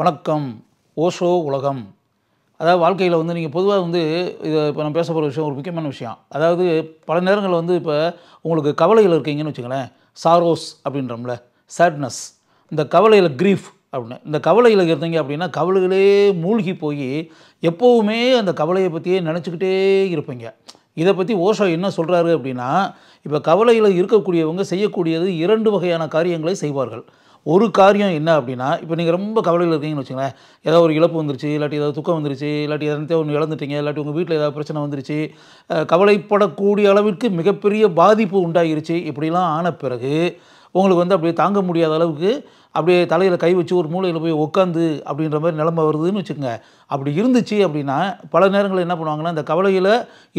வணக்கம் ஓஷோ உலகம் அதாவது வாழ்க்கையில் வந்து நீங்கள் பொதுவாக வந்து இதை இப்போ நம்ம பேச போகிற விஷயம் ஒரு முக்கியமான விஷயம் அதாவது பல நேரங்களில் வந்து இப்போ உங்களுக்கு கவலையில் இருக்கீங்கன்னு வச்சுக்கங்களேன் சாரோஸ் அப்படின்றோம்ல சேட்னஸ் இந்த கவலையில் க்ரீஃப் அப்படின்னு இந்த கவலையில் இருந்தீங்க அப்படின்னா கவலைகளே மூழ்கி போய் எப்போவுமே அந்த கவலையை பற்றியே நினச்சிக்கிட்டே இருப்பீங்க இதை பற்றி ஓஷோ என்ன சொல்கிறாரு அப்படின்னா இப்போ கவலையில் இருக்கக்கூடியவங்க செய்யக்கூடியது இரண்டு வகையான காரியங்களை செய்வார்கள் ஒரு காரியம் என்ன அப்படின்னா இப்போ நீங்கள் ரொம்ப கவலையில் இருக்கீங்கன்னு வச்சுங்களேன் ஏதாவது ஒரு இழப்பு வந்துருச்சு இல்லாட்டி ஏதாவது துக்கம் வந்துருச்சு இல்லாட்டி எதனத்தையோ ஒன்று இழந்துட்டீங்க இல்லாட்டி உங்கள் வீட்டில் ஏதாவது பிரச்சனை வந்துருச்சு கவலைப்படக்கூடிய அளவிற்கு மிகப்பெரிய பாதிப்பு உண்டாகிருச்சு இப்படிலாம் ஆன பிறகு உங்களுக்கு வந்து அப்படியே தாங்க முடியாத அளவுக்கு அப்படியே தலையில் கை வச்சு ஒரு மூலையில் போய் உட்காந்து அப்படின்ற மாதிரி நிலமை வருதுன்னு வச்சுக்கோங்க அப்படி இருந்துச்சு அப்படின்னா பல நேரங்களில் என்ன பண்ணுவாங்கன்னா அந்த கவலையில்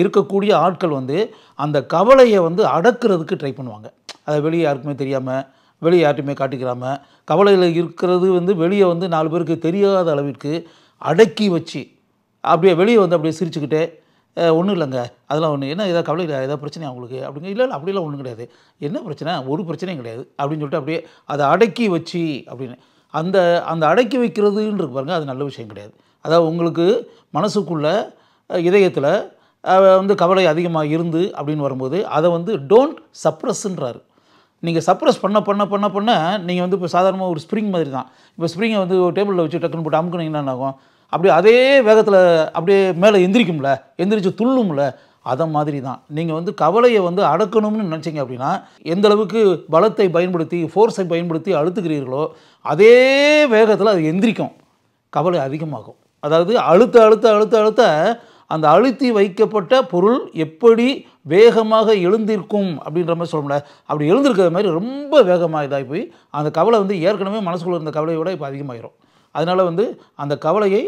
இருக்கக்கூடிய ஆட்கள் வந்து அந்த கவலையை வந்து அடக்கிறதுக்கு ட்ரை பண்ணுவாங்க அதை வெளியே யாருக்குமே தெரியாமல் வெளியே யார்ட்டுமே காட்டிக்கிறாமல் கவலையில் இருக்கிறது வந்து வெளியே வந்து நாலு பேருக்கு தெரியாத அளவிற்கு அடக்கி வச்சு அப்படியே வெளியே வந்து அப்படியே சிரிச்சுக்கிட்டே ஒன்றும் இல்லைங்க அதெல்லாம் ஒன்று என்ன ஏதாவது கவலை இல்லை ஏதாவது பிரச்சனை அவங்களுக்கு அப்படிங்க இல்லை இல்லை அப்படிலாம் ஒன்றும் கிடையாது என்ன பிரச்சனை ஒரு பிரச்சனையும் கிடையாது அப்படின்னு சொல்லிட்டு அப்படியே அதை அடக்கி வச்சு அப்படின்னு அந்த அந்த அடக்கி வைக்கிறதுன்னு பாருங்க அது நல்ல விஷயம் கிடையாது அதாவது உங்களுக்கு மனசுக்குள்ளே இதயத்தில் வந்து கவலை அதிகமாக இருந்து அப்படின்னு வரும்போது அதை வந்து டோன்ட் சப்ரஸ்ன்றாரு நீங்கள் சப்ரஸ் பண்ண பண்ண பண்ண பண்ண நீங்கள் வந்து இப்போ சாதாரணமாக ஒரு ஸ்ப்ரிங் மாதிரி தான் இப்போ ஸ்ப்ரிங்கை வந்து ஒரு டேபிளில் வச்சு டக்குன்னு போட்டு அமுக்குனீங்கன்னா ஆகும் அப்படியே அதே வேகத்தில் அப்படியே மேலே எந்திரிக்கும்ல எந்திரிச்சு துள்ளும்ல அதை மாதிரி தான் நீங்கள் வந்து கவலையை வந்து அடக்கணும்னு நினச்சிங்க அப்படின்னா எந்த அளவுக்கு பலத்தை பயன்படுத்தி ஃபோர்ஸை பயன்படுத்தி அழுத்துக்கிறீர்களோ அதே வேகத்தில் அது எந்திரிக்கும் கவலை அதிகமாகும் அதாவது அழுத்த அழுத்த அழுத்த அழுத்த அந்த அழுத்தி வைக்கப்பட்ட பொருள் எப்படி வேகமாக எழுந்திருக்கும் அப்படின்ற மாதிரி சொல்ல முடியாது அப்படி எழுந்திருக்கிற மாதிரி ரொம்ப வேகமாக இதாகி போய் அந்த கவலை வந்து ஏற்கனவே மனசுக்குள்ளே இருந்த கவலையை விட இப்போ அதிகமாகிடும் அதனால் வந்து அந்த கவலையை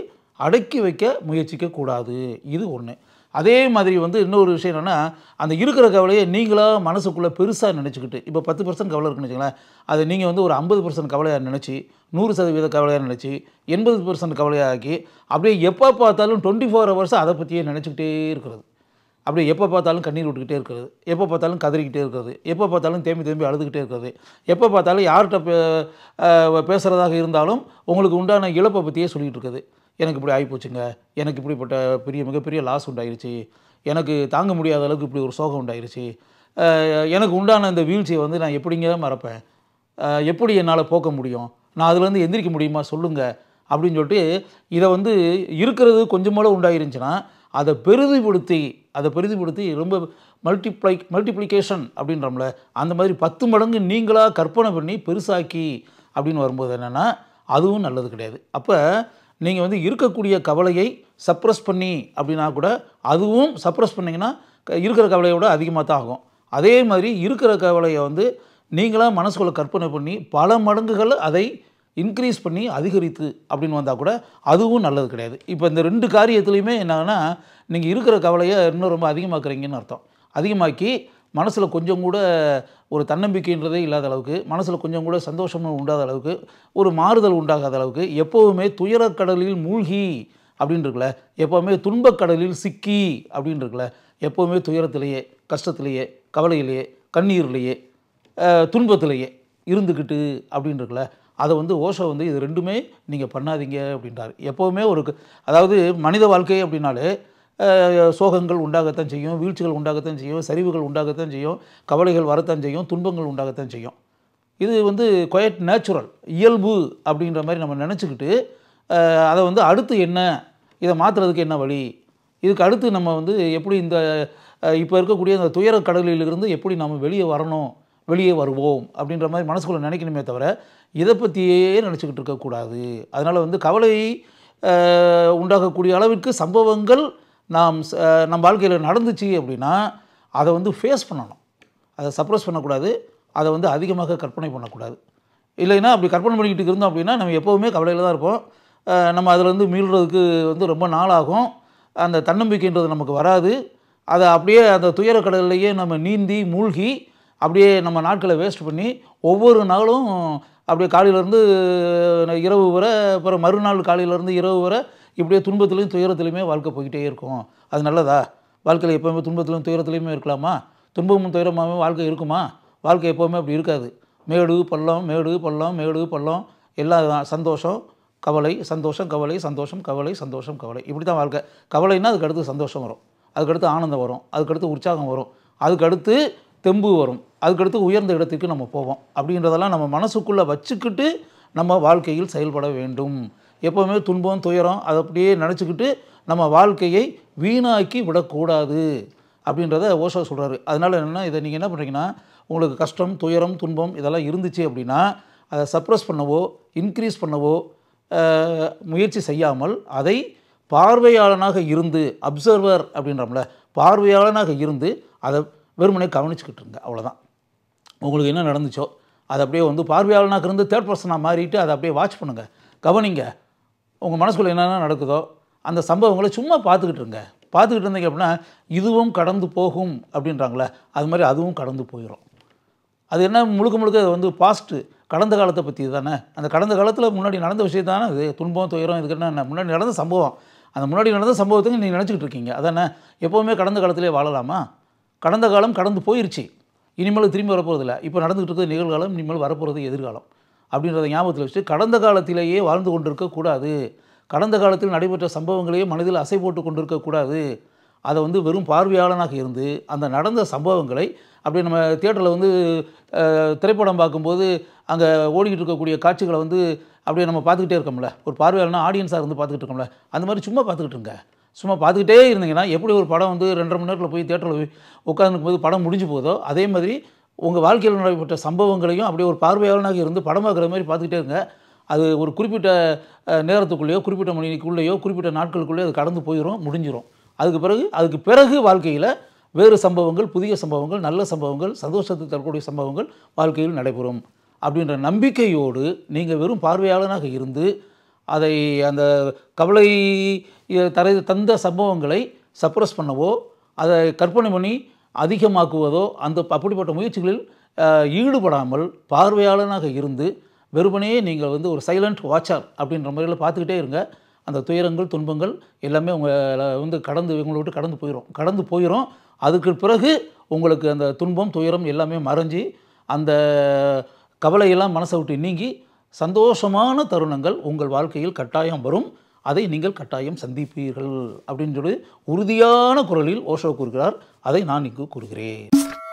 அடக்கி வைக்க முயற்சிக்கக்கூடாது இது ஒன்று அதே மாதிரி வந்து இன்னொரு விஷயம் என்னென்னா அந்த இருக்கிற கவலையை நீங்களாக மனசுக்குள்ளே பெருசாக நினச்சிக்கிட்டு இப்போ பத்து பர்சன்ட் கவலை இருக்குன்னு வச்சுங்களேன் அதை நீங்கள் வந்து ஒரு ஐம்பது பர்சன்ட் கவலையாக நினச்சி நூறு சதவீத கவலையாக நினச்சி எண்பது பர்சன்ட் கவலையாக ஆக்கி அப்படியே எப்போ பார்த்தாலும் டுவெண்ட்டி ஃபோர் ஹவர்ஸ் அதை பற்றியே நினச்சிக்கிட்டே இருக்கிறது அப்படியே எப்போ பார்த்தாலும் கண்ணீர் விட்டுக்கிட்டே இருக்கிறது எப்போ பார்த்தாலும் கதறிக்கிட்டே இருக்கிறது எப்போ பார்த்தாலும் தேம்பி தேம்பி அழுதுகிட்டே இருக்கிறது எப்போ பார்த்தாலும் யார்கிட்ட பேசுகிறதாக இருந்தாலும் உங்களுக்கு உண்டான இழப்பை பற்றியே சொல்லிகிட்டு இருக்குது எனக்கு இப்படி ஆகிப்போச்சுங்க எனக்கு இப்படிப்பட்ட பெரிய மிகப்பெரிய லாஸ் உண்டாயிருச்சு எனக்கு தாங்க முடியாத அளவுக்கு இப்படி ஒரு சோகம் உண்டாயிருச்சு எனக்கு உண்டான இந்த வீழ்ச்சியை வந்து நான் எப்படிங்க மறப்பேன் எப்படி என்னால் போக்க முடியும் நான் அதுலேருந்து எந்திரிக்க முடியுமா சொல்லுங்கள் அப்படின்னு சொல்லிட்டு இதை வந்து இருக்கிறது கொஞ்சமால உண்டாயிருந்துச்சுன்னா அதை பெரிதுபடுத்தி அதை பெரிதுபடுத்தி ரொம்ப மல்டிப்ளை மல்டிப்ளிகேஷன் அப்படின்றோம்ல அந்த மாதிரி பத்து மடங்கு நீங்களாக கற்பனை பண்ணி பெருசாக்கி அப்படின்னு வரும்போது என்னென்னா அதுவும் நல்லது கிடையாது அப்போ நீங்கள் வந்து இருக்கக்கூடிய கவலையை சப்ரஸ் பண்ணி அப்படின்னா கூட அதுவும் சப்ரஸ் பண்ணிங்கன்னா இருக்கிற கவலையோட அதிகமாக தான் ஆகும் அதே மாதிரி இருக்கிற கவலையை வந்து நீங்களாக மனசுக்குள்ளே கற்பனை பண்ணி பல மடங்குகள் அதை இன்க்ரீஸ் பண்ணி அதிகரித்து அப்படின்னு வந்தால் கூட அதுவும் நல்லது கிடையாது இப்போ இந்த ரெண்டு காரியத்துலேயுமே என்னன்னா நீங்கள் இருக்கிற கவலையை இன்னும் ரொம்ப அதிகமாக்குறீங்கன்னு அர்த்தம் அதிகமாக்கி மனசில் கொஞ்சம் கூட ஒரு தன்னம்பிக்கைன்றதே இல்லாத அளவுக்கு மனசில் கொஞ்சம் கூட சந்தோஷமாக உண்டாத அளவுக்கு ஒரு மாறுதல் உண்டாகாத அளவுக்கு எப்போவுமே துயரக்கடலில் மூழ்கி அப்படின்னு இருக்குல்ல எப்போவுமே துன்பக்கடலில் சிக்கி அப்படின்னு இருக்குல்ல எப்போவுமே துயரத்திலேயே கஷ்டத்திலேயே கவலையிலேயே கண்ணீர்லேயே துன்பத்திலேயே இருந்துக்கிட்டு அப்படின்னு இருக்குல்ல அதை வந்து ஓஷோ வந்து இது ரெண்டுமே நீங்கள் பண்ணாதீங்க அப்படின்றார் எப்போவுமே ஒரு அதாவது மனித வாழ்க்கை அப்படின்னாலே சோகங்கள் உண்டாகத்தான் செய்யும் வீழ்ச்சிகள் உண்டாகத்தான் செய்யும் சரிவுகள் உண்டாகத்தான் செய்யும் கவலைகள் வரத்தான் செய்யும் துன்பங்கள் உண்டாகத்தான் செய்யும் இது வந்து கொயட் நேச்சுரல் இயல்பு அப்படின்ற மாதிரி நம்ம நினச்சிக்கிட்டு அதை வந்து அடுத்து என்ன இதை மாற்றுறதுக்கு என்ன வழி இதுக்கு அடுத்து நம்ம வந்து எப்படி இந்த இப்போ இருக்கக்கூடிய அந்த துயர கடலிலிருந்து எப்படி நம்ம வெளியே வரணும் வெளியே வருவோம் அப்படின்ற மாதிரி மனசுக்குள்ளே நினைக்கணுமே தவிர இதை பற்றியே நினச்சிக்கிட்டு இருக்கக்கூடாது அதனால் வந்து கவலை உண்டாகக்கூடிய அளவிற்கு சம்பவங்கள் நாம் நம் வாழ்க்கையில் நடந்துச்சு அப்படின்னா அதை வந்து ஃபேஸ் பண்ணணும் அதை சப்ரஸ் பண்ணக்கூடாது அதை வந்து அதிகமாக கற்பனை பண்ணக்கூடாது இல்லைன்னா அப்படி கற்பனை பண்ணிக்கிட்டு இருந்தோம் அப்படின்னா நம்ம எப்போவுமே கவலையில் தான் இருப்போம் நம்ம அதில் வந்து மீள்றதுக்கு வந்து ரொம்ப நாள் ஆகும் அந்த தன்னம்பிக்கைன்றது நமக்கு வராது அதை அப்படியே அந்த துயர கடல்லையே நம்ம நீந்தி மூழ்கி அப்படியே நம்ம நாட்களை வேஸ்ட் பண்ணி ஒவ்வொரு நாளும் அப்படியே காலையிலேருந்து இரவு வரை அப்புறம் மறுநாள் காலையிலேருந்து இரவு வரை இப்படியே துன்பத்துலேயும் துயரத்துலையுமே வாழ்க்கை போய்கிட்டே இருக்கும் அது நல்லதா வாழ்க்கையில் எப்போவுமே துன்பத்திலும் துயரத்துலையுமே இருக்கலாமா துன்பமும் துயரமாகவும் வாழ்க்கை இருக்குமா வாழ்க்கை எப்போவுமே அப்படி இருக்காது மேடு பள்ளம் மேடு பள்ளம் மேடு பள்ளம் எல்லா சந்தோஷம் கவலை சந்தோஷம் கவலை சந்தோஷம் கவலை சந்தோஷம் கவலை இப்படி தான் வாழ்க்கை கவலைன்னா அதுக்கடுத்து சந்தோஷம் வரும் அதுக்கடுத்து ஆனந்தம் வரும் அதுக்கடுத்து உற்சாகம் வரும் அதுக்கடுத்து தெம்பு வரும் அதுக்கடுத்து உயர்ந்த இடத்துக்கு நம்ம போவோம் அப்படின்றதெல்லாம் நம்ம மனசுக்குள்ளே வச்சுக்கிட்டு நம்ம வாழ்க்கையில் செயல்பட வேண்டும் எப்போவுமே துன்பம் துயரம் அதை அப்படியே நினச்சிக்கிட்டு நம்ம வாழ்க்கையை வீணாக்கி விடக்கூடாது அப்படின்றத ஓஷா சொல்கிறாரு அதனால் என்னென்னா இதை நீங்கள் என்ன பண்ணுறீங்கன்னா உங்களுக்கு கஷ்டம் துயரம் துன்பம் இதெல்லாம் இருந்துச்சு அப்படின்னா அதை சப்ரஸ் பண்ணவோ இன்க்ரீஸ் பண்ணவோ முயற்சி செய்யாமல் அதை பார்வையாளனாக இருந்து அப்சர்வர் அப்படின்றோம்ல பார்வையாளனாக இருந்து அதை வெறுமனே கவனிச்சுக்கிட்டு இருங்க அவ்வளோதான் உங்களுக்கு என்ன நடந்துச்சோ அதை அப்படியே வந்து பார்வையாளனாக இருந்து தேர்ட் பர்சனாக மாறிட்டு அதை அப்படியே வாட்ச் பண்ணுங்கள் கவனிங்க உங்கள் மனசுக்குள்ளே என்னென்ன நடக்குதோ அந்த சம்பவங்களை சும்மா பார்த்துக்கிட்டு இருங்க பார்த்துக்கிட்டு இருந்தீங்க அப்படின்னா இதுவும் கடந்து போகும் அப்படின்றாங்களே அது மாதிரி அதுவும் கடந்து போயிடும் அது என்ன முழுக்க முழுக்க அது வந்து பாஸ்ட்டு கடந்த காலத்தை பற்றி தானே அந்த கடந்த காலத்தில் முன்னாடி நடந்த விஷயம் தானே அது துன்பம் துயரம் இதுக்கு என்ன முன்னாடி நடந்த சம்பவம் அந்த முன்னாடி நடந்த சம்பவத்துக்கு நீங்கள் நினச்சிக்கிட்டு இருக்கீங்க அதானே எப்போவுமே கடந்த காலத்திலே வாழலாமா கடந்த காலம் கடந்து போயிருச்சு இனிமேல் திரும்பி இல்லை இப்போ நடந்துகிட்டு இருக்கிறது நிகழ்காலம் இனிமேல் வரப்போகிறது எதிர்காலம் அப்படின்றத ஞாபகத்தில் வச்சு கடந்த காலத்திலேயே வாழ்ந்து கொண்டிருக்கக்கூடாது கடந்த காலத்தில் நடைபெற்ற சம்பவங்களையே மனதில் அசை போட்டு கொண்டிருக்கக்கூடாது அதை வந்து வெறும் பார்வையாளனாக இருந்து அந்த நடந்த சம்பவங்களை அப்படி நம்ம தேட்டரில் வந்து திரைப்படம் பார்க்கும்போது அங்கே ஓடிக்கிட்டு இருக்கக்கூடிய காட்சிகளை வந்து அப்படியே நம்ம பார்த்துக்கிட்டே இருக்கோம்ல ஒரு பார்வையாளனா ஆடியன்ஸாக இருந்து பார்த்துக்கிட்டு இருக்கோம்ல அந்த மாதிரி சும்மா பார்த்துக்கிட்டு சும்மா பார்த்துக்கிட்டே இருந்தீங்கன்னா எப்படி ஒரு படம் வந்து ரெண்டரை மணி நேரத்தில் போய் தேட்டரில் போய் உட்காந்துருக்கும் போது படம் முடிஞ்சு போதோ அதே மாதிரி உங்கள் வாழ்க்கையில் நடைபெற்ற சம்பவங்களையும் அப்படியே ஒரு பார்வையாளனாக இருந்து படமாக்குற மாதிரி பார்த்துக்கிட்டே இருங்க அது ஒரு குறிப்பிட்ட நேரத்துக்குள்ளேயோ குறிப்பிட்ட மணிக்குள்ளேயோ குறிப்பிட்ட நாட்களுக்குள்ளேயோ அது கடந்து போயிடும் முடிஞ்சிடும் அதுக்கு பிறகு அதுக்கு பிறகு வாழ்க்கையில் வேறு சம்பவங்கள் புதிய சம்பவங்கள் நல்ல சம்பவங்கள் சந்தோஷத்தை தரக்கூடிய சம்பவங்கள் வாழ்க்கையில் நடைபெறும் அப்படின்ற நம்பிக்கையோடு நீங்கள் வெறும் பார்வையாளனாக இருந்து அதை அந்த கவலை தர தந்த சம்பவங்களை சப்ரஸ் பண்ணவோ அதை கற்பனை பண்ணி அதிகமாக்குவதோ அந்த அப்படிப்பட்ட முயற்சிகளில் ஈடுபடாமல் பார்வையாளனாக இருந்து வெறுமனையே நீங்கள் வந்து ஒரு சைலண்ட் வாட்சர் அப்படின்ற முறையில் பார்த்துக்கிட்டே இருங்க அந்த துயரங்கள் துன்பங்கள் எல்லாமே உங்கள் வந்து கடந்து இவங்களை விட்டு கடந்து போயிடும் கடந்து போயிடும் அதுக்கு பிறகு உங்களுக்கு அந்த துன்பம் துயரம் எல்லாமே மறைஞ்சி அந்த கவலையெல்லாம் மனசை விட்டு நீங்கி சந்தோஷமான தருணங்கள் உங்கள் வாழ்க்கையில் கட்டாயம் வரும் அதை நீங்கள் கட்டாயம் சந்திப்பீர்கள் அப்படின்னு சொல்லி உறுதியான குரலில் ஓஷோ கூறுகிறார் அதை நான் இங்கு கூறுகிறேன்